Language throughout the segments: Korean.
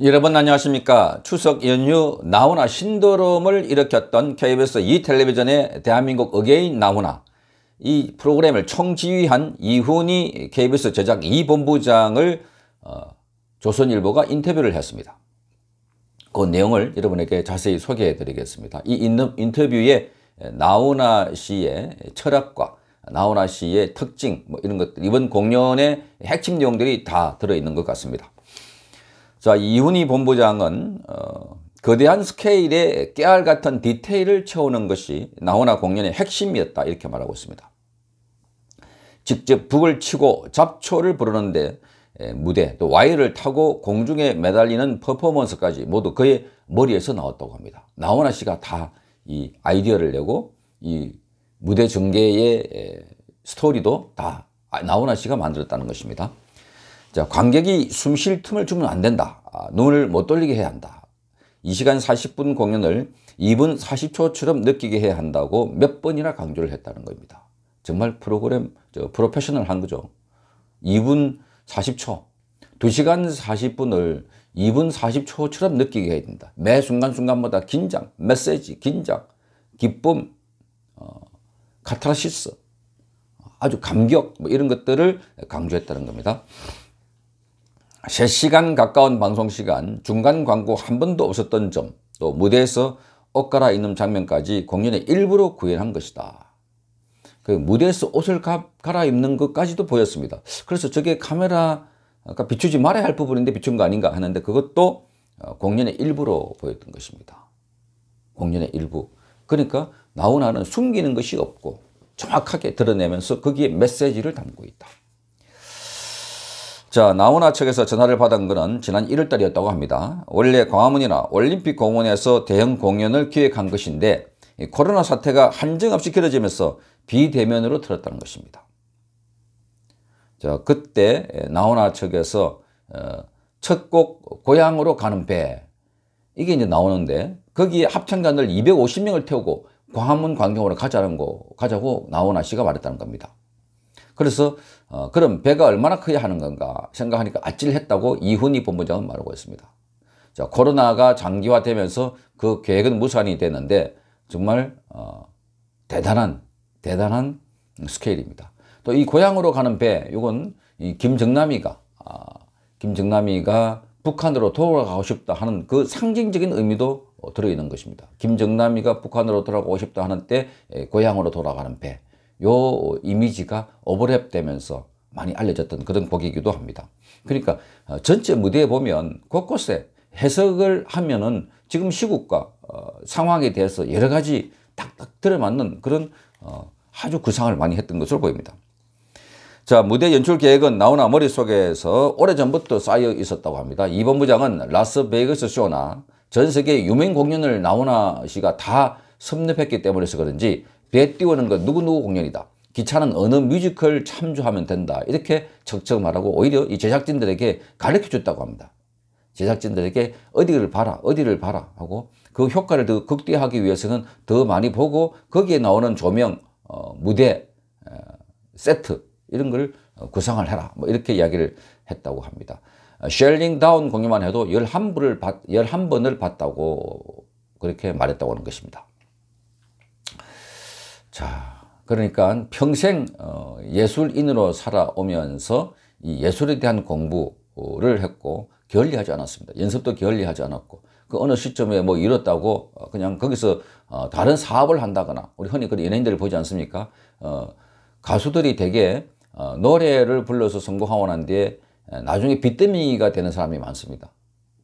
여러분 안녕하십니까 추석 연휴 나훈아 신도롬을 일으켰던 KBS 2텔레비전의 대한민국 어게인 나훈아 이 프로그램을 총지휘한 이훈이 KBS 제작 2본부장을 어, 조선일보가 인터뷰를 했습니다. 그 내용을 여러분에게 자세히 소개해 드리겠습니다. 이 인터뷰에 나훈아 씨의 철학과 나훈아 씨의 특징 뭐 이런 것들 이번 공연의 핵심 내용들이 다 들어있는 것 같습니다. 자, 이훈희 본부장은 어, 거대한 스케일의 깨알 같은 디테일을 채우는 것이 나훈아 공연의 핵심이었다 이렇게 말하고 있습니다. 직접 북을 치고 잡초를 부르는데 예, 무대 또 와이를 타고 공중에 매달리는 퍼포먼스까지 모두 그의 머리에서 나왔다고 합니다. 나훈아 씨가 다 이 아이디어를 내고 이 무대 전개의 예, 스토리도 다 나훈아 씨가 만들었다는 것입니다. 자, 관객이 숨 쉴 틈을 주면 안 된다. 아, 눈을 못 돌리게 해야 한다. 2시간 40분 공연을 2분 40초처럼 느끼게 해야 한다고 몇 번이나 강조를 했다는 겁니다. 정말 프로그램, 저, 프로페셔널 한 거죠. 2분 40초, 2시간 40분을 2분 40초처럼 느끼게 해야 된다. 매 순간순간마다 긴장, 메시지, 긴장, 기쁨, 어, 카타르시스, 아주 감격, 뭐 이런 것들을 강조했다는 겁니다. 3시간 가까운 방송시간, 중간 광고 한 번도 없었던 점, 또 무대에서 옷 갈아입는 장면까지 공연에 일부러 구현한 것이다. 그 무대에서 옷을 가, 갈아입는 것까지도 보였습니다. 그래서 저게 카메라가 비추지 말아야 할 부분인데 비춘 거 아닌가 하는데 그것도 어, 공연의 일부로 보였던 것입니다. 공연의 일부. 그러니까 나훈아는 숨기는 것이 없고 정확하게 드러내면서 거기에 메시지를 담고 있다. 자, 나훈아 측에서 전화를 받은 것은 지난 1월 달이었다고 합니다. 원래 광화문이나 올림픽 공원에서 대형 공연을 기획한 것인데 코로나 사태가 한정없이 길어지면서 비대면으로 틀었다는 것입니다. 자, 그때 나훈아 측에서 어, 첫곡 고향으로 가는 배 이게 이제 나오는데 거기에 합창단을 250명을 태우고 광화문 광경으로 가자는 거 가자고 나훈아 씨가 말했다는 겁니다. 그래서 어, 그럼 배가 얼마나 크게 하는 건가 생각하니까 아찔했다고 이훈희 본부장은 말하고 있습니다. 자, 코로나가 장기화되면서 그 계획은 무산이 되는데 정말 어, 대단한 대단한 스케일입니다. 또 이 고향으로 가는 배 이건 이 김정남이가 아, 김정남이가 북한으로 돌아가고 싶다 하는 그 상징적인 의미도 어, 들어있는 것입니다. 김정남이가 북한으로 돌아가고 싶다 하는 때 예, 고향으로 돌아가는 배. 요 이미지가 오버랩되면서 많이 알려졌던 그런 곡이기도 합니다. 그러니까 어, 전체 무대에 보면 곳곳에 해석을 하면은 지금 시국과 어, 상황에 대해서 여러 가지 딱딱 들어맞는 그런 어, 아주 구상을 많이 했던 것으로 보입니다. 자 무대 연출 계획은 나훈아 머릿속에서 오래전부터 쌓여 있었다고 합니다. 이번 부장은 라스베이거스 쇼나 전 세계 유명 공연을 나훈아 씨가 다 섭렵했기 때문에서 그런지 배 띄우는 건 누구누구 공연이다. 기차는 어느 뮤지컬 참조하면 된다. 이렇게 적적 말하고 오히려 이 제작진들에게 가르쳐 줬다고 합니다. 제작진들에게 어디를 봐라, 어디를 봐라 하고 그 효과를 더 극대화하기 위해서는 더 많이 보고 거기에 나오는 조명, 어, 무대, 어, 세트 이런 걸 어, 구성을 해라. 뭐 이렇게 이야기를 했다고 합니다. 쉘링 어, 다운 공연만 해도 열한분을 11번을 봤다고 그렇게 말했다고 하는 것입니다. 자, 그러니까 평생 어, 예술인으로 살아오면서 이 예술에 대한 공부를 했고 결리하지 않았습니다. 연습도 결리하지 않았고 그 어느 시점에 뭐 이렇다고 어, 그냥 거기서 어, 다른 사업을 한다거나 우리 흔히 그런 연예인들을 보지 않습니까? 가수들이 되게 노래를 불러서 성공하고 난 뒤에 나중에 빚더미가 되는 사람이 많습니다.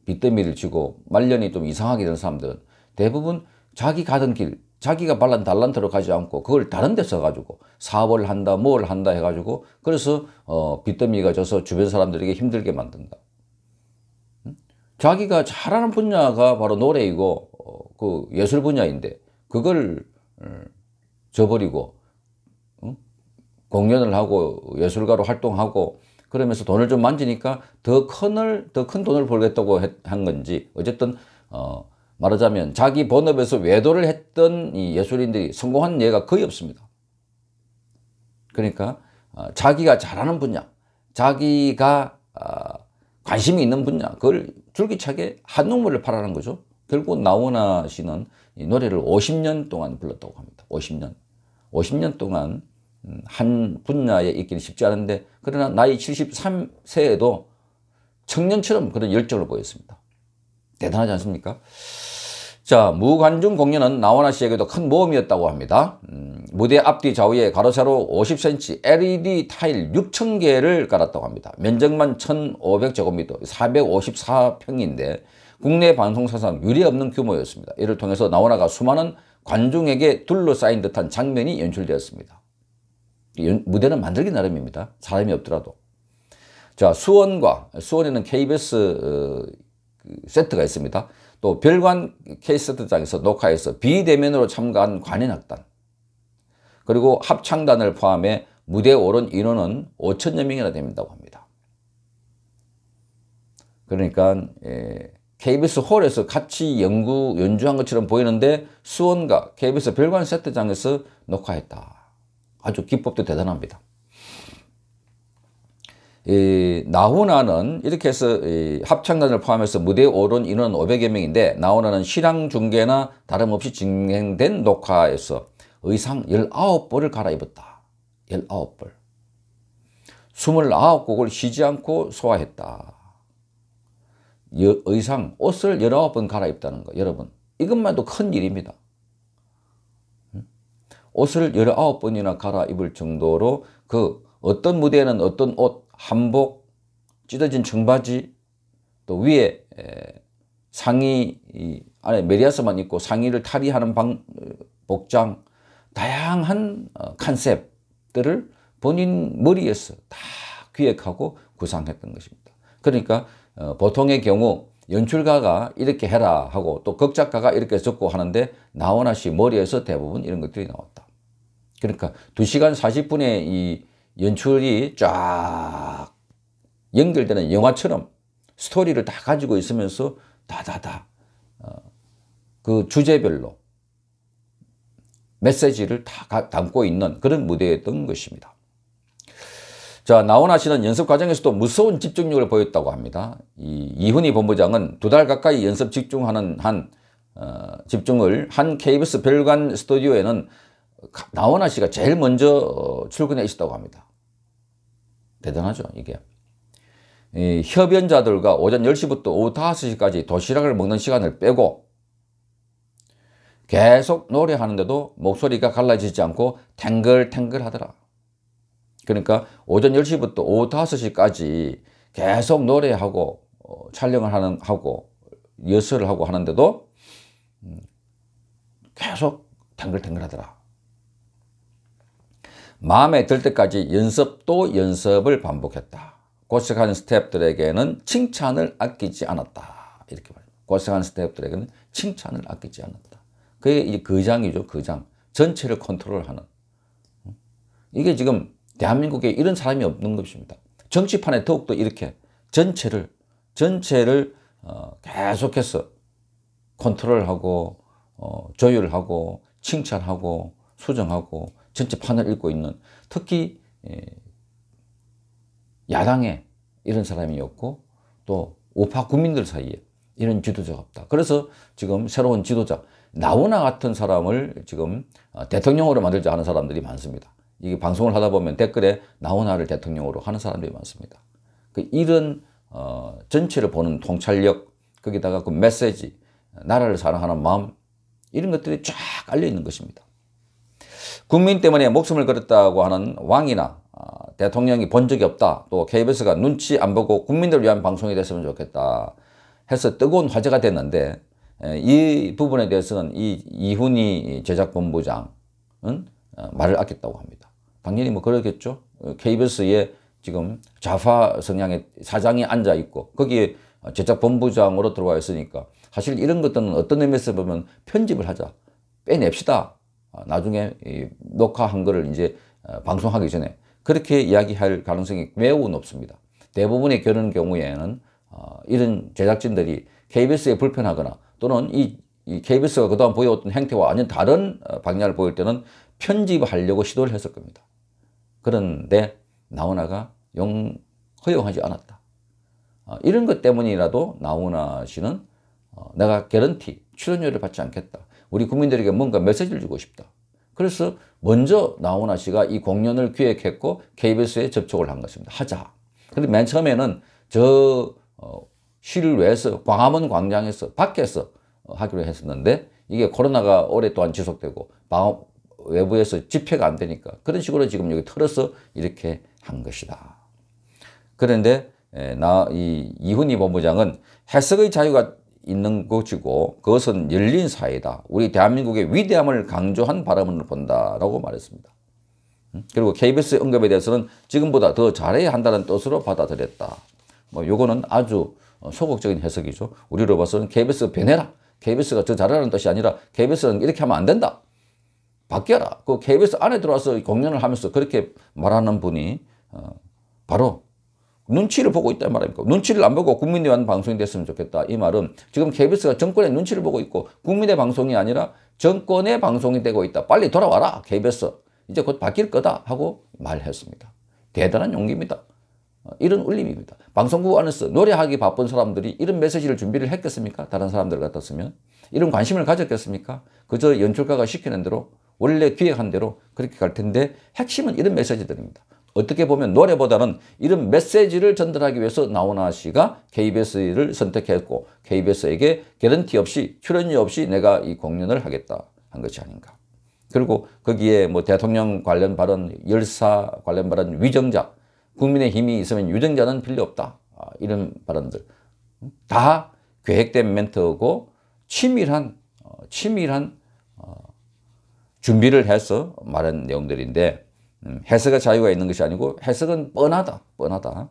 빚더미를 쥐고 말년이 좀 이상하게 되는 사람들은 대부분 자기 가던 길 자기가 발란 달란트로 가지 않고 그걸 다른 데 써가지고 사업을 한다, 뭘 한다 해가지고 그래서 어, 빚더미가 져서 주변 사람들에게 힘들게 만든다. 자기가 잘하는 분야가 바로 노래이고 어, 그 예술 분야인데 그걸 어, 저버리고 응? 공연을 하고 예술가로 활동하고 그러면서 돈을 좀 만지니까 더 큰을 더 큰 돈을 벌겠다고 했, 한 건지 어쨌든 어, 말하자면 자기 본업에서 외도를 했던 이 예술인들이 성공한 예가 거의 없습니다. 그러니까 아, 자기가 잘하는 분야, 자기가 아, 관심이 있는 분야, 그걸 줄기차게 한눈물을 팔라는 거죠. 결국 나훈아 씨는 노래를 50년 동안 불렀다고 합니다. 50년. 50년 동안 음, 한 분야에 있기는 쉽지 않은데 그러나 나이 73세에도 청년처럼 그런 열정을 보였습니다. 대단하지 않습니까? 자, 무관중 공연은 나훈아 씨에게도 큰 모험이었다고 합니다. 음, 무대 앞뒤 좌우에 가로세로 50cm LED 타일 6,000개를 깔았다고 합니다. 면적만 1,500제곱미터, 454평인데 국내 방송사상 유례없는 규모였습니다. 이를 통해서 나훈아가 수많은 관중에게 둘러싸인 듯한 장면이 연출되었습니다. 연, 무대는 만들기 나름입니다. 사람이 없더라도. 자, 수원과, 수원에는 KBS 어, 그 세트가 있습니다. 또 별관 케이스트장에서 녹화해서 비대면으로 참가한 관현악단 그리고 합창단을 포함해 무대에 오른 인원은 5천여 명이나 됩니다고 합니다. 그러니까 예, KBS 홀에서 같이 연구, 연주한 것처럼 보이는데 수원과 KBS 별관 세트장에서 녹화했다. 아주 기법도 대단합니다. 이 나훈아는 이렇게 해서 이 합창단을 포함해서 무대에 오른 인원 500여 명인데 나훈아는 실황 중계나 다름없이 진행된 녹화에서 의상 19벌을 갈아입었다. 19벌. 29곡을 쉬지 않고 소화했다. 의상, 옷을 19번 갈아입다는 거. 여러분, 이것만 해도 큰 일입니다. 옷을 19번이나 갈아입을 정도로 그 어떤 무대에는 어떤 옷, 한복, 찢어진 청바지, 또 위에 상의, 안에 메리아스만 입고 상의를 탈의하는 방, 어, 복장, 다양한 어, 컨셉들을 본인 머리에서 다 기획하고 구상했던 것입니다. 그러니까 어, 보통의 경우 연출가가 이렇게 해라 하고 또 극작가가 이렇게 적고 하는데 나훈아 씨 머리에서 대부분 이런 것들이 나왔다. 그러니까 2시간 40분의 이 연출이 쫙 연결되는 영화처럼 스토리를 다 가지고 있으면서 다다다 어, 그 주제별로 메시지를 다 담고 있는 그런 무대였던 것입니다. 자, 나훈아 씨는 연습 과정에서도 무서운 집중력을 보였다고 합니다. 이, 이훈희 본부장은 두 달 가까이 연습 집중하는 한, 어, 집중을 한 KBS 별관 스튜디오에는 나원아 씨가 제일 먼저 어, 출근해 있었다고 합니다. 대단하죠, 이게. 협연자들과 오전 10시부터 오후 5시까지 도시락을 먹는 시간을 빼고 계속 노래하는데도 목소리가 갈라지지 않고 탱글탱글 하더라. 그러니까 오전 10시부터 오후 5시까지 계속 노래하고 어, 촬영을 하는, 하고 여설을 하고 하는데도 음, 계속 탱글탱글 하더라. 마음에 들 때까지 연습도 연습을 반복했다. 고생한 스태프들에게는 칭찬을 아끼지 않았다. 이렇게 말해 고생한 스태프들에게는 칭찬을 아끼지 않았다. 그게 이제 거장이죠. 거장. 전체를 컨트롤하는. 이게 지금 대한민국에 이런 사람이 없는 것입니다. 정치판에 더욱더 이렇게 전체를 전체를 어, 계속해서 컨트롤하고 어, 조율하고 칭찬하고 수정하고 전체 판을 읽고 있는 특히 예, 야당에 이런 사람이 없고 또 우파 국민들 사이에 이런 지도자가 없다. 그래서 지금 새로운 지도자 나훈아 같은 사람을 지금 어, 대통령으로 만들자 하는 사람들이 많습니다. 이게 방송을 하다 보면 댓글에 나훈아를 대통령으로 하는 사람들이 많습니다. 그 이런 어, 전체를 보는 통찰력 거기다가 그 메시지 나라를 사랑하는 마음 이런 것들이 쫙 깔려 있는 것입니다. 국민 때문에 목숨을 걸었다고 하는 왕이나 아, 대통령이 본 적이 없다. 또 KBS가 눈치 안 보고 국민들 위한 방송이 됐으면 좋겠다. 해서 뜨거운 화제가 됐는데 이 부분에 대해서는 이 이훈희 제작본부장은 어, 말을 아꼈다고 합니다. 당연히 뭐 그러겠죠. KBS에 지금 좌파 성향의 사장이 앉아 있고 거기에 제작본부장으로 들어와 있으니까 사실 이런 것들은 어떤 의미에서 보면 편집을 하자 빼냅시다 어, 나중에 녹화한 거를 이제 어, 방송하기 전에 그렇게 이야기할 가능성이 매우 높습니다. 대부분의 결혼 경우에는 어, 이런 제작진들이 KBS에 불편하거나 또는 이, KBS가 그동안 보여왔던 행태와 완전 다른 방향을 보일 때는 편집하려고 시도를 했을 겁니다. 그런데 나훈아가 용 허용하지 않았다. 이런 것 때문이라도 나훈아 씨는 내가 개런티 출연료를 받지 않겠다. 우리 국민들에게 뭔가 메시지를 주고 싶다. 그래서 먼저 나훈아 씨가 이 공연을 기획했고 KBS에 접촉을 한 것입니다. 하자. 근데 맨 처음에는 저 어, 시를 위해서 광화문 광장에서 밖에서 어, 하기로 했었는데 이게 코로나가 오랫동안 지속되고 외부에서 집회가 안 되니까 그런 식으로 지금 여기 틀어서 이렇게 한 것이다. 그런데 나, 이, 이훈희 본부장은 해석의 자유가 있는 것이고 그것은 열린 사회다. 우리 대한민국의 위대함을 강조한 발언을 본다라고 말했습니다. 음? 그리고 KBS 언급에 대해서는 지금보다 더 잘해야 한다는 뜻으로 받아들였다. 뭐 요거는 아주 어, 소극적인 해석이죠. 우리로 봐서는 KBS 변해라. KBS가 더 잘하라는 뜻이 아니라 KBS는 이렇게 하면 안 된다. 바뀌어라. 그 KBS 안에 들어와서 공연을 하면서 그렇게 말하는 분이 어, 바로 눈치를 보고 있다는 말입니까? 눈치를 안 보고 국민에 한 방송이 됐으면 좋겠다. 이 말은 지금 KBS가 정권의 눈치를 보고 있고 국민의 방송이 아니라 정권의 방송이 되고 있다. 빨리 돌아와라 KBS. 이제 곧 바뀔 거다 하고 말했습니다. 대단한 용기입니다. 어, 이런 울림입니다. 방송국 안에서 노래하기 바쁜 사람들이 이런 메시지를 준비를 했겠습니까? 다른 사람들 같았으면. 이런 관심을 가졌겠습니까? 그저 연출가가 시키는 대로 원래 기획한 대로 그렇게 갈 텐데 핵심은 이런 메시지들입니다. 어떻게 보면 노래보다는 이런 메시지를 전달하기 위해서 나훈아 씨가 KBS를 선택했고 KBS에게 개런티 없이 출연료 없이 내가 이 공연을 하겠다 한 것이 아닌가. 그리고 거기에 뭐 대통령 관련 발언, 열사 관련 발언, 위정자, 국민의 힘이 있으면 유정자는 필요 없다. 아, 이런 발언들. 다 계획된 멘트고 치밀한, 어, 치밀한 어, 준비를 해서 말한 내용들인데 음, 해석의 자유가 있는 것이 아니고 해석은 뻔하다. 뻔하다.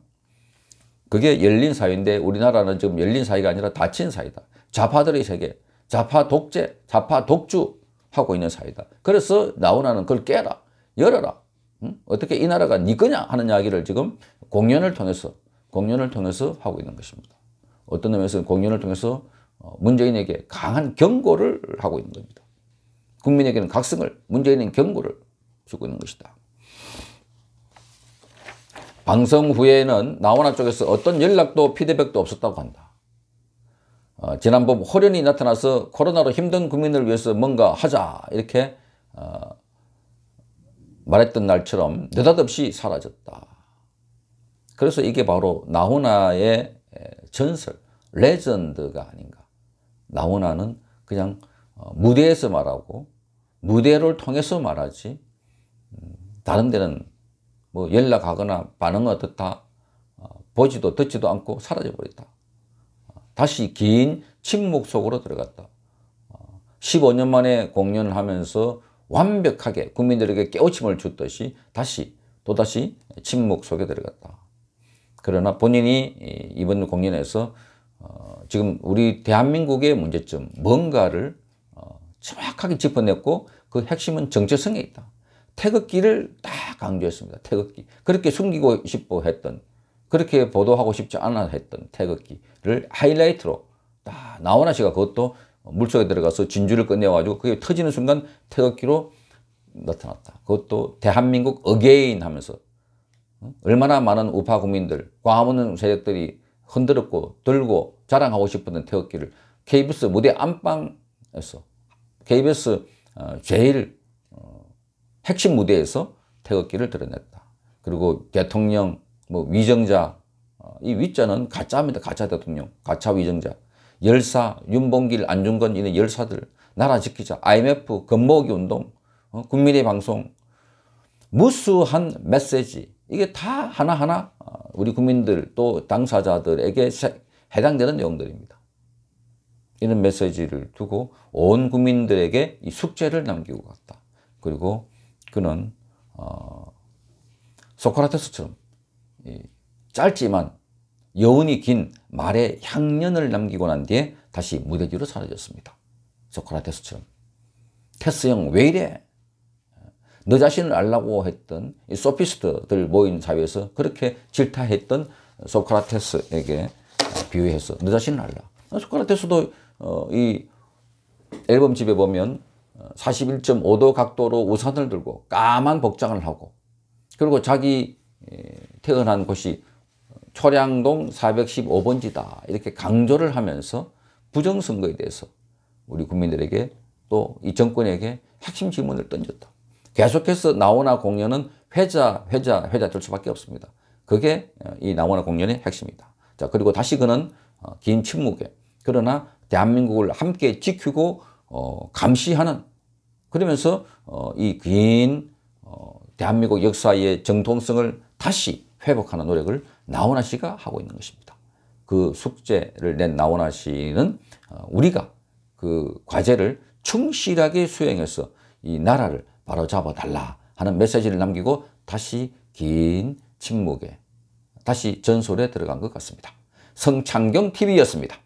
그게 열린 사회인데 우리나라는 지금 열린 사회가 아니라 닫힌 사회다. 좌파들의 세계, 좌파 독재, 좌파 독주 하고 있는 사회다. 그래서 나훈아는 그걸 깨라, 열어라. 응? 음? 어떻게 이 나라가 네 거냐 하는 이야기를 지금 공연을 통해서 공연을 통해서 하고 있는 것입니다. 어떤 의미에서는 공연을 통해서 어, 문재인에게 강한 경고를 하고 있는 겁니다. 국민에게는 각성을, 문재인은 경고를 주고 있는 것이다. 방송 후에는 나훈아 쪽에서 어떤 연락도 피드백도 없었다고 한다. 어, 지난번 호련이 나타나서 코로나로 힘든 국민을 위해서 뭔가 하자 이렇게 어, 말했던 날처럼 느닷없이 사라졌다. 그래서 이게 바로 나훈아의 전설, 레전드가 아닌가. 나훈아는 그냥 어, 무대에서 말하고 무대를 통해서 말하지 음, 다른 데는 뭐 연락하거나 반응 어떻다 어, 보지도 듣지도 않고 사라져버렸다. 어, 다시 긴 침묵 속으로 들어갔다. 15년 어, 만에 공연을 하면서 완벽하게 국민들에게 깨우침을 줬듯이 다시 또다시 침묵 속에 들어갔다. 그러나 본인이 이번 공연에서 지금 우리 대한민국의 문제점 뭔가를 정확하게 짚어냈고 그 핵심은 정체성에 있다. 태극기를 딱 강조했습니다. 태극기. 그렇게 숨기고 싶어 했던, 그렇게 보도하고 싶지 않아 했던 태극기를 하이라이트로 딱 나훈아 씨가 그것도 물속에 들어가서 진주를 꺼내와가지고 그게 터지는 순간 태극기로 나타났다. 그것도 대한민국 어게인 하면서 어? 얼마나 많은 우파 국민들, 과문은 세력들이 흔들었고 들고 자랑하고 싶었던 태극기를 KBS 무대 안방에서 KBS 어, 제일 핵심 무대에서 태극기를 드러냈다. 그리고 대통령, 뭐 위정자, 어, 이 위자는 가짜입니다. 가짜 대통령, 가짜 위정자. 열사, 윤봉길, 안중근 이런 열사들, 나라 지키자, IMF, 건모기 운동, 어? 국민의 방송, 무수한 메시지 이게 다 하나하나 어, 우리 국민들 또 당사자들에게 해당되는 내용들입니다. 이런 메시지를 두고 온 국민들에게 이 숙제를 남기고 갔다. 그리고 그는 어, 소크라테스처럼 짧지만 여운이 긴 말의 향연을 남기고 난 뒤에 다시 무대 뒤로 사라졌습니다. 소크라테스처럼. 테스 형 왜 이래? 너 자신을 알라고 했던 소피스트들 모인 사회에서 그렇게 질타했던 소크라테스에게 비유해서 너 자신을 알라. 아, 소크라테스도 어, 이 앨범집에 보면 41.5도 각도로 우산을 들고 까만 복장을 하고 그리고 자기 예, 태어난 곳이 초량동 415번지다 이렇게 강조를 하면서 부정선거에 대해서 우리 국민들에게 또 이 정권에게 핵심 질문을 던졌다. 계속해서 나오나 공연은 회자, 회자, 회자 될 수밖에 없습니다. 그게 이 나오나 공연의 핵심이다. 자 그리고 다시 그는 어, 긴 침묵에 그러나 대한민국을 함께 지키고 어, 감시하는 그러면서 어, 이긴 어, 대한민국 역사의 정통성을 다시 회복하는 노력을 나훈아 씨가 하고 있는 것입니다. 그 숙제를 낸 나훈아 씨는 어, 우리가 그 과제를 충실하게 수행해서 이 나라를 바로잡아 달라 하는 메시지를 남기고 다시 긴 침묵에 다시 전설에 들어간 것 같습니다. 성창경 TV였습니다.